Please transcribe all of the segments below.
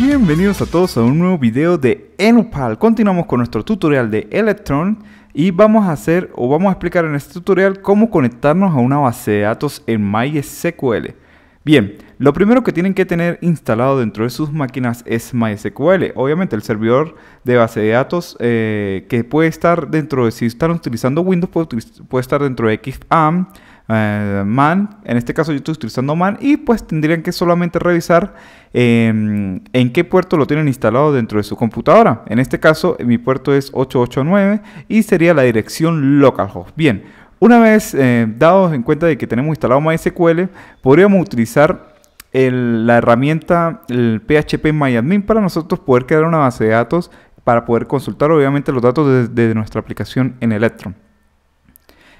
Bienvenidos a todos a un nuevo video de Enupal, Continuamos con nuestro tutorial de Electron y vamos a hacer o vamos a explicar en este tutorial cómo conectarnos a una base de datos en MySQL. Bien, lo primero que tienen que tener instalado dentro de sus máquinas es MySQL. Obviamente el servidor de base de datos eh, que puede estar dentro de, si están utilizando Windows, puede, puede estar dentro de XAM eh, man. En este caso yo estoy utilizando man y pues tendrían que solamente revisar em, en qué puerto lo tienen instalado dentro de su computadora. En este caso mi puerto es 889 y sería la dirección localhost. Bien, una vez eh, dados en cuenta de que tenemos instalado MySQL, podríamos utilizar la herramienta el PHP MyAdmin para nosotros poder crear una base de datos para poder consultar obviamente los datos de nuestra aplicación en Electron.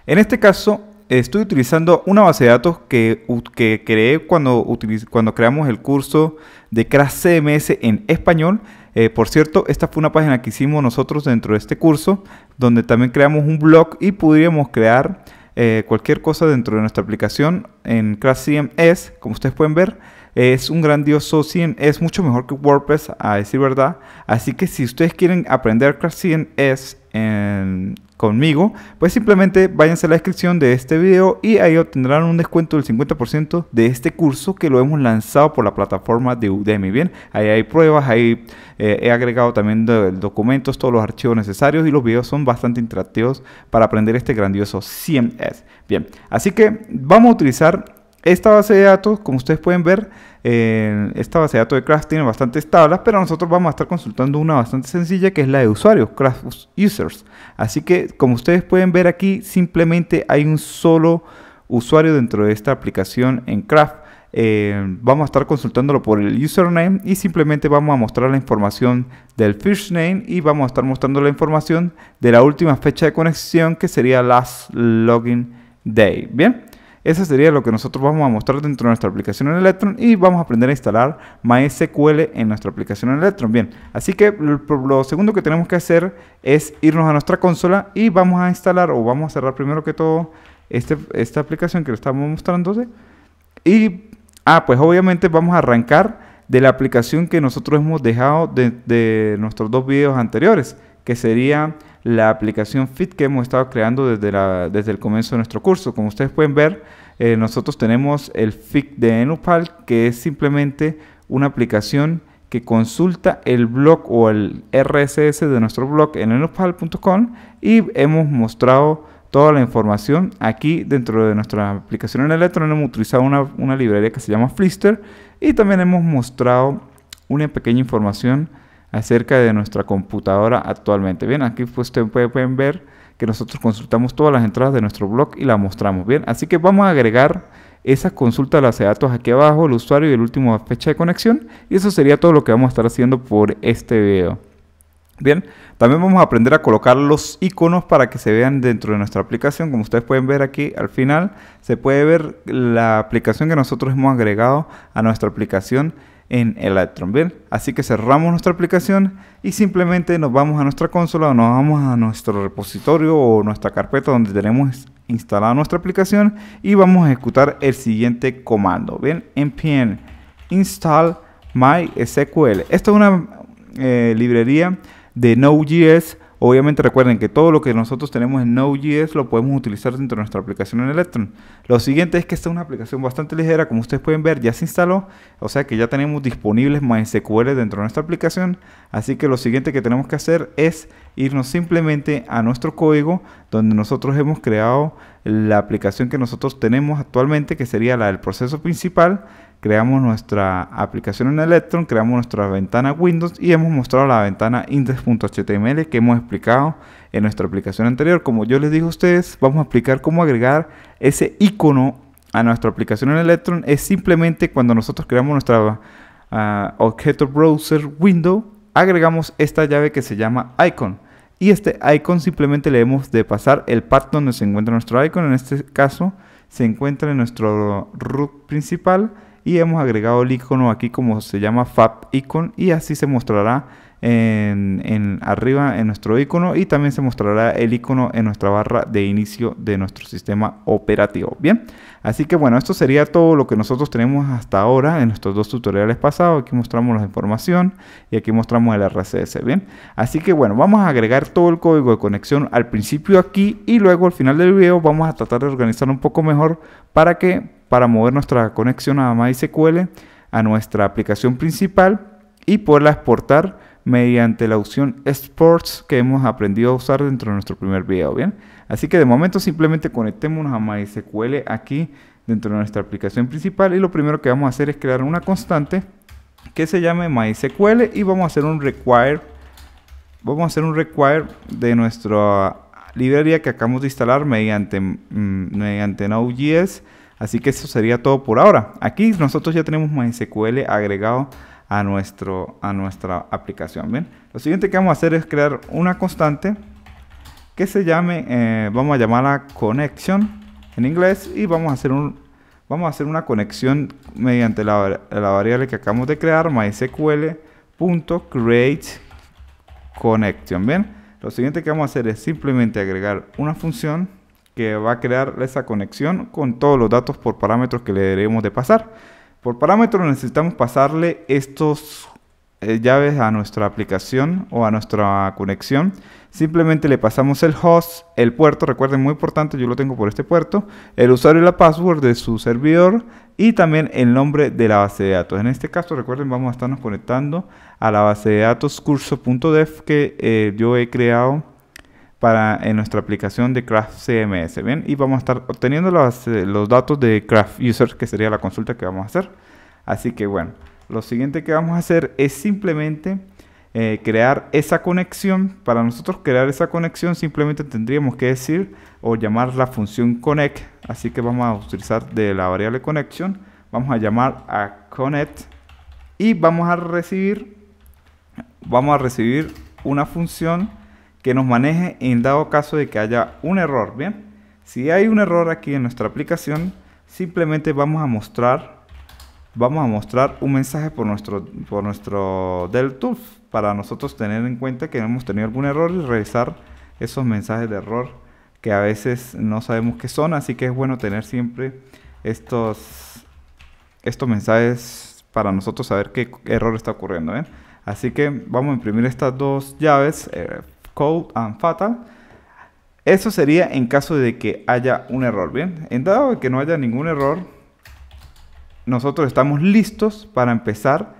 En este caso, estoy utilizando una base de datos que, que creé cuando, cuando creamos el curso de Crash CMS en español. Eh, por cierto, esta fue una página que hicimos nosotros dentro de este curso, donde también creamos un blog y podríamos crear eh, cualquier cosa dentro de nuestra aplicación en Crash CMS. Como ustedes pueden ver, es un grandioso CMS, mucho mejor que WordPress, a decir verdad. Así que si ustedes quieren aprender Crash CMS en conmigo, pues simplemente váyanse a la descripción de este video y ahí obtendrán un descuento del 50% de este curso que lo hemos lanzado por la plataforma de Udemy. Bien, ahí hay pruebas, ahí eh, he agregado también documentos, todos los archivos necesarios y los videos son bastante interactivos para aprender este grandioso CMS. Bien, así que vamos a utilizar esta base de datos, como ustedes pueden ver, eh, esta base de datos de Craft tiene bastantes tablas, pero nosotros vamos a estar consultando una bastante sencilla que es la de usuarios, Craft Users. Así que como ustedes pueden ver aquí, simplemente hay un solo usuario dentro de esta aplicación en Craft. Eh, vamos a estar consultándolo por el username y simplemente vamos a mostrar la información del first name y vamos a estar mostrando la información de la última fecha de conexión que sería last login day. Bien, eso sería lo que nosotros vamos a mostrar dentro de nuestra aplicación en Electron y vamos a aprender a instalar MySQL en nuestra aplicación en Electron. Bien, así que lo segundo que tenemos que hacer es irnos a nuestra consola y vamos a instalar o vamos a cerrar primero que todo este, esta aplicación que le estamos mostrando Y, ah, pues obviamente vamos a arrancar de la aplicación que nosotros hemos dejado de nuestros dos videos anteriores que sería la aplicación Fit que hemos estado creando desde, la, desde el comienzo de nuestro curso. Como ustedes pueden ver, eh, nosotros tenemos el Fit de Enupal, que es simplemente una aplicación que consulta el blog o el RSS de nuestro blog en enupal.com y hemos mostrado toda la información aquí dentro de nuestra aplicación en Electron hemos utilizado una, una librería que se llama Flister y también hemos mostrado una pequeña información acerca de nuestra computadora actualmente. Bien, aquí pues ustedes pueden ver que nosotros consultamos todas las entradas de nuestro blog y las mostramos. Bien, así que vamos a agregar esa consulta de las de datos aquí abajo, el usuario y el último fecha de conexión. Y eso sería todo lo que vamos a estar haciendo por este video. Bien, también vamos a aprender a colocar los iconos para que se vean dentro de nuestra aplicación. Como ustedes pueden ver aquí al final, se puede ver la aplicación que nosotros hemos agregado a nuestra aplicación en Electron, ¿bien? Así que cerramos nuestra aplicación y simplemente nos vamos a nuestra consola o nos vamos a nuestro repositorio o nuestra carpeta donde tenemos instalada nuestra aplicación y vamos a ejecutar el siguiente comando, ¿bien? npm install MySQL. Esta es una eh, librería de Node.js Obviamente recuerden que todo lo que nosotros tenemos en Node.js lo podemos utilizar dentro de nuestra aplicación en Electron. Lo siguiente es que esta es una aplicación bastante ligera, como ustedes pueden ver, ya se instaló, o sea que ya tenemos disponibles MySQL dentro de nuestra aplicación, así que lo siguiente que tenemos que hacer es irnos simplemente a nuestro código donde nosotros hemos creado la aplicación que nosotros tenemos actualmente, que sería la del proceso principal, creamos nuestra aplicación en Electron, creamos nuestra ventana Windows y hemos mostrado la ventana index.html que hemos explicado en nuestra aplicación anterior. Como yo les digo a ustedes, vamos a explicar cómo agregar ese icono a nuestra aplicación en Electron. Es simplemente cuando nosotros creamos nuestra ah, objeto browser window, agregamos esta llave que se llama icon. Y este icon simplemente le hemos de pasar el path donde se encuentra nuestro icon. En este caso se encuentra en nuestro root principal y hemos agregado el icono aquí como se llama Fab Icon y así se mostrará en, arriba en nuestro icono y también se mostrará el icono en nuestra barra de inicio de nuestro sistema operativo bien así que bueno esto sería todo lo que nosotros tenemos hasta ahora en nuestros dos tutoriales pasados aquí mostramos la información y aquí mostramos el RCS bien así que bueno vamos a agregar todo el código de conexión al principio aquí y luego al final del video vamos a tratar de organizar un poco mejor para que para mover nuestra conexión a MySQL a nuestra aplicación principal y poderla exportar mediante la opción Exports que hemos aprendido a usar dentro de nuestro primer video, ¿bien? Así que de momento simplemente conectemos a MySQL aquí dentro de nuestra aplicación principal y lo primero que vamos a hacer es crear una constante que se llame MySQL y vamos a hacer un require vamos a hacer un require de nuestra librería que acabamos de instalar mediante, mm, mediante Node.js Así que eso sería todo por ahora. Aquí nosotros ya tenemos MySQL agregado a, nuestro, a nuestra aplicación. Bien, lo siguiente que vamos a hacer es crear una constante que se llame, eh, vamos a llamarla connection en inglés y vamos a hacer un vamos a hacer una conexión mediante la, la variable que acabamos de crear mysql.createConnection. Bien, lo siguiente que vamos a hacer es simplemente agregar una función que va a crear esa conexión con todos los datos por parámetros que le debemos de pasar. Por parámetros necesitamos pasarle estos eh, llaves a nuestra aplicación o a nuestra conexión. Simplemente le pasamos el host, el puerto, recuerden muy importante, yo lo tengo por este puerto, el usuario y la password de su servidor y también el nombre de la base de datos. En este caso, recuerden, vamos a estarnos conectando a la base de datos curso.dev que eh, yo he creado para, en nuestra aplicación de Craft CMS. Bien, y vamos a estar obteniendo eh, los, datos de Craft User, que sería la consulta que vamos a hacer. Así que bueno, lo siguiente que vamos a hacer es simplemente eh, crear esa conexión. Para nosotros crear esa conexión simplemente tendríamos que decir o llamar la función connect. Así que vamos a utilizar de la variable connection Vamos a llamar a connect y vamos a recibir, vamos a recibir una función que nos maneje en dado caso de que haya un error. Bien, si hay un error aquí en nuestra aplicación, simplemente vamos a mostrar vamos a mostrar un mensaje por nuestro por nuestro del tools para nosotros tener en cuenta que hemos tenido algún error y revisar esos mensajes de error que a veces no sabemos qué son, así que es bueno tener siempre estos estos mensajes para nosotros saber qué error está ocurriendo. ¿eh? Así que vamos a imprimir estas dos llaves. Eh, Cold and Fatal. Eso sería en caso de que haya un error, ¿bien? En dado de que no haya ningún error, nosotros estamos listos para empezar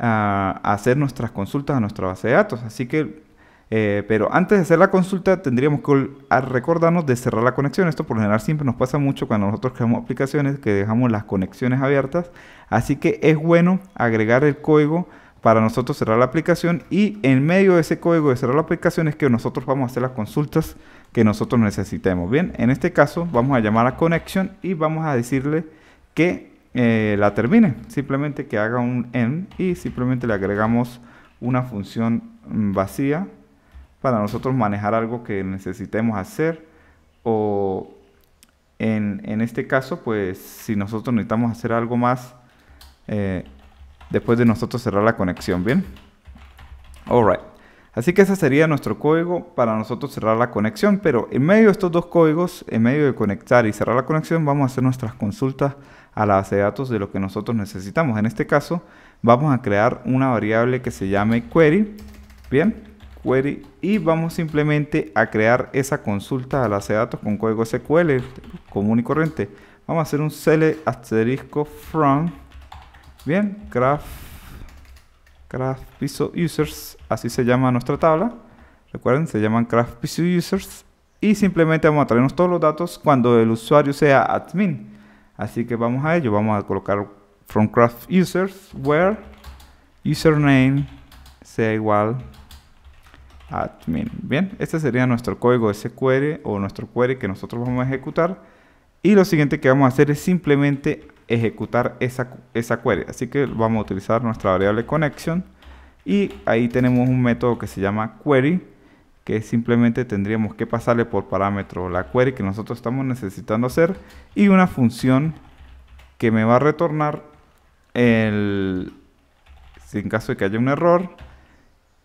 a hacer nuestras consultas a nuestra base de datos. Así que, eh, pero antes de hacer la consulta tendríamos que recordarnos de cerrar la conexión. Esto por lo general siempre nos pasa mucho cuando nosotros creamos aplicaciones que dejamos las conexiones abiertas. Así que es bueno agregar el código para nosotros cerrar la aplicación y en medio de ese código de cerrar la aplicación es que nosotros vamos a hacer las consultas que nosotros necesitemos. Bien, en este caso vamos a llamar a connection y vamos a decirle que eh, la termine, simplemente que haga un end y simplemente le agregamos una función mm, vacía para nosotros manejar algo que necesitemos hacer o en, este caso pues si nosotros necesitamos hacer algo más eh, después de nosotros cerrar la conexión, ¿bien? Alright. Así que ese sería nuestro código para nosotros cerrar la conexión, pero en medio de estos dos códigos, en medio de conectar y cerrar la conexión, vamos a hacer nuestras consultas a la base de datos de lo que nosotros necesitamos. En este caso, vamos a crear una variable que se llame query, bien, query, y vamos simplemente a crear esa consulta a la base de datos con código SQL común y corriente. Vamos a hacer un select asterisco from Bien, craft craft piso users, así se llama nuestra tabla. Recuerden, se llaman craft users y simplemente vamos a traernos todos los datos cuando el usuario sea admin. Así que vamos a ello, vamos a colocar from craft users where username sea igual admin. Bien, este sería nuestro código SQL o nuestro query que nosotros vamos a ejecutar. Y lo siguiente que vamos a hacer es simplemente ejecutar esa, esa query. Así que vamos a utilizar nuestra variable connection y ahí tenemos un método que se llama query que simplemente tendríamos que pasarle por parámetro la query que nosotros estamos necesitando hacer y una función que me va a retornar en caso de que haya un error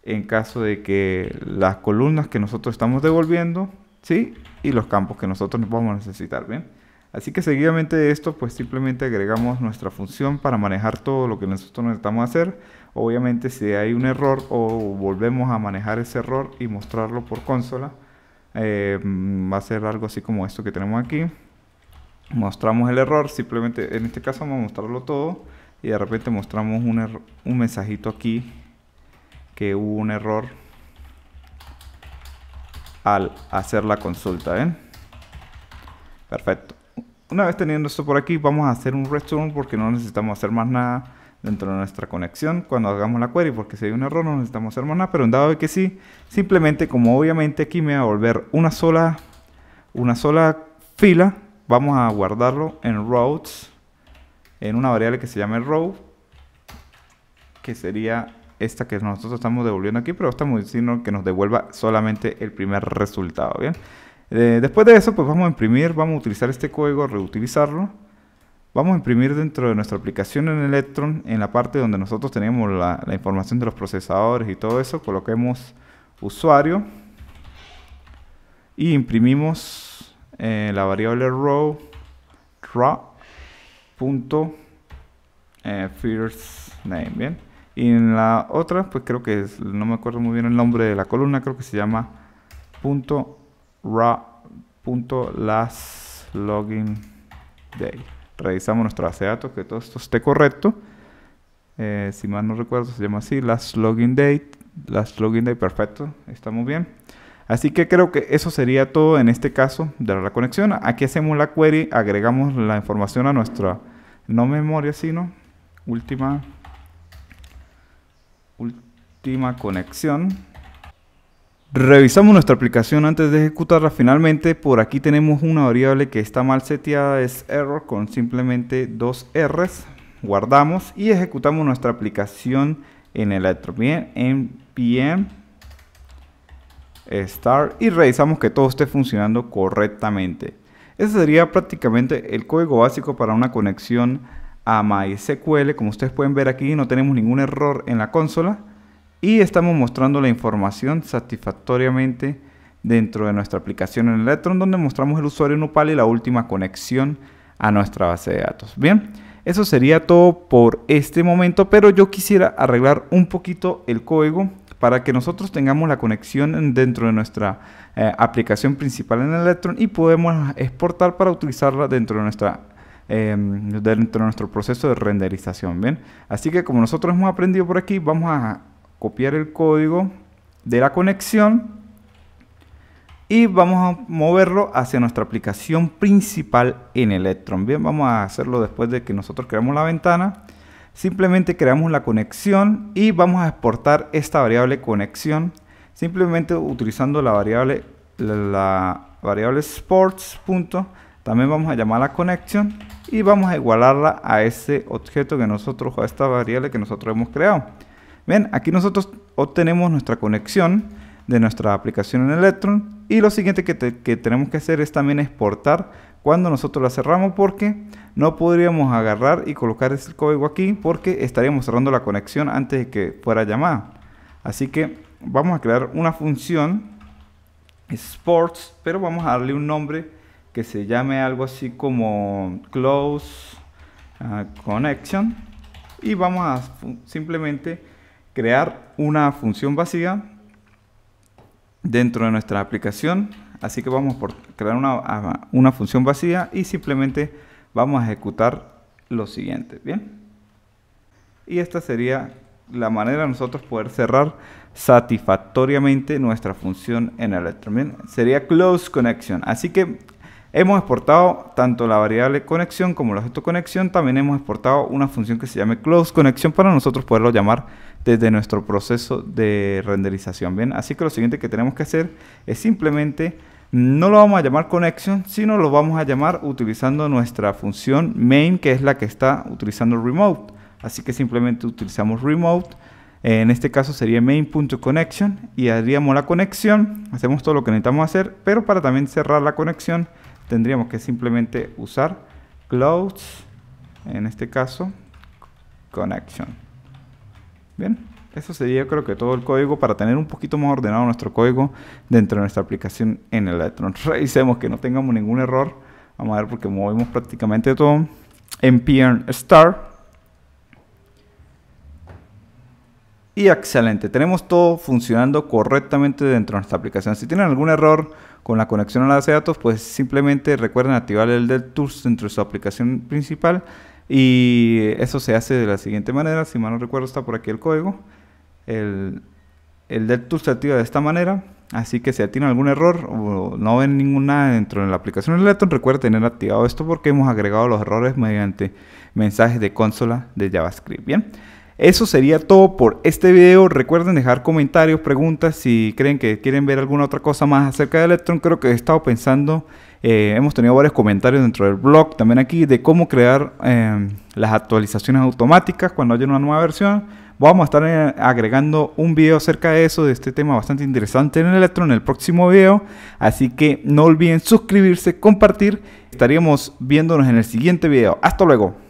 en caso de que las columnas que nosotros estamos devolviendo sí y los campos que nosotros vamos a necesitar bien Así que seguidamente de esto, pues simplemente agregamos nuestra función para manejar todo lo que nosotros necesitamos hacer. Obviamente si hay un error o volvemos a manejar ese error y mostrarlo por consola, eh, mm, va a ser algo así como esto que tenemos aquí. Mostramos el error, simplemente en este caso vamos a mostrarlo todo y de repente mostramos un, mensajito aquí que hubo un error al hacer la consulta. Perfecto una vez teniendo esto por aquí, vamos a hacer un return porque no necesitamos hacer más nada dentro de nuestra conexión cuando hagamos la query, porque si hay un error no necesitamos hacer más nada, pero en dado de que sí, simplemente como obviamente aquí me va a volver una sola, una sola fila, vamos a guardarlo en rows en una variable que se llama row, que sería esta que nosotros estamos devolviendo aquí, pero estamos diciendo que nos devuelva solamente el primer resultado, ¿bien? Eh, después de eso, pues vamos a imprimir, vamos a utilizar este código, reutilizarlo. Vamos a imprimir dentro de nuestra aplicación en Electron, en la parte donde nosotros tenemos la, información de los procesadores y todo eso, coloquemos usuario y imprimimos eh, la variable row raw punto eh, first name bien y en la otra pues creo que no me acuerdo muy bien el nombre de la columna creo que se llama punto raw.lastLoginDay. Revisamos nuestra base de datos, que todo esto esté correcto. Eh, si mal no recuerdo, se llama así, login LastLoginDay, perfecto, muy bien. Así que creo que eso sería todo en este caso de la conexión. Aquí hacemos la query, agregamos la información a nuestra, no memoria, sino última, última conexión. Revisamos nuestra aplicación antes de ejecutarla. Finalmente, por aquí tenemos una variable que está mal seteada, es error con simplemente dos R's. Guardamos y ejecutamos nuestra aplicación en el en npm Start y revisamos que todo esté funcionando correctamente. Ese sería prácticamente el código básico para una conexión a MySQL. Como ustedes pueden ver aquí, no tenemos ningún error en la consola y estamos mostrando la información satisfactoriamente dentro de nuestra aplicación en Electron donde mostramos el usuario Nupal y la última conexión a nuestra base de datos. Bien, eso sería todo por este momento, pero yo quisiera arreglar un poquito el código para que nosotros tengamos la conexión dentro de nuestra eh, aplicación principal en Electron y podemos exportar para utilizarla dentro de nuestra em, dentro de nuestro proceso de renderización, ¿bien? Así que como nosotros hemos aprendido por aquí, vamos a copiar el código de la conexión y vamos a moverlo hacia nuestra aplicación principal en Electron. Bien, vamos a hacerlo después de que nosotros creamos la ventana. Simplemente creamos la conexión y vamos a exportar esta variable conexión simplemente utilizando la variable la, variable sports. Punto. También vamos a llamar la conexión y vamos a igualarla a ese objeto que nosotros, a esta variable que nosotros hemos creado. Bien, aquí nosotros obtenemos nuestra conexión de nuestra aplicación en Electron y lo siguiente que, tenemos que hacer es también exportar cuando nosotros la cerramos porque no podríamos agarrar y colocar ese código aquí porque estaríamos cerrando la conexión antes de que fuera llamada. Así que vamos a crear una función sports, pero vamos a darle un nombre que se llame algo así como close ah, connection y vamos a simplemente crear una función vacía dentro de nuestra aplicación. Así que vamos por crear una, ah, función vacía y simplemente vamos a ejecutar lo siguiente. Bien. Y esta sería la manera de nosotros poder cerrar satisfactoriamente nuestra función en el Sería close connection. Así que Hemos exportado tanto la variable conexión como la objeto conexión. También hemos exportado una función que se llame close conexión para nosotros poderlo llamar desde nuestro proceso de renderización. Bien, así que lo siguiente que tenemos que hacer es simplemente no lo vamos a llamar connection, sino lo vamos a llamar utilizando nuestra función main, que es la que está utilizando remote. Así que simplemente utilizamos remote. Eh, en este caso sería main.connection y haríamos la conexión. Hacemos todo lo que necesitamos hacer, pero para también cerrar la conexión tendríamos que simplemente usar clouds, en este caso, connection. Bien, eso sería creo que todo el código para tener un poquito más ordenado nuestro código dentro de nuestra aplicación en Electron. Revisemos que no tengamos ningún error. Vamos a ver porque movimos prácticamente todo. npm start y excelente. Tenemos todo funcionando correctamente dentro de nuestra aplicación. Si tienen algún error con la conexión a la base de datos, pues simplemente recuerden activar el del dentro de su aplicación principal. Y eso se hace de la siguiente manera. Si mal no recuerdo, está por aquí el código. El, el del se activa de esta manera. Así que si tienen algún error o no ven ninguna dentro de la aplicación Electron, recuerden tener activado esto porque hemos agregado los errores mediante mensajes de consola de JavaScript. Bien. Eso sería todo por este video. Recuerden dejar comentarios, preguntas, si creen que quieren ver alguna otra cosa más acerca de Electron. Creo que he estado pensando, eh, hemos tenido varios comentarios dentro del blog, también aquí, de cómo crear em, las actualizaciones automáticas cuando haya una nueva versión. Vamos a estar eh, agregando un video acerca de eso, de este tema bastante interesante en Electron en el próximo video. Así que no olviden suscribirse, compartir. Estaríamos viéndonos en el siguiente video. Hasta luego.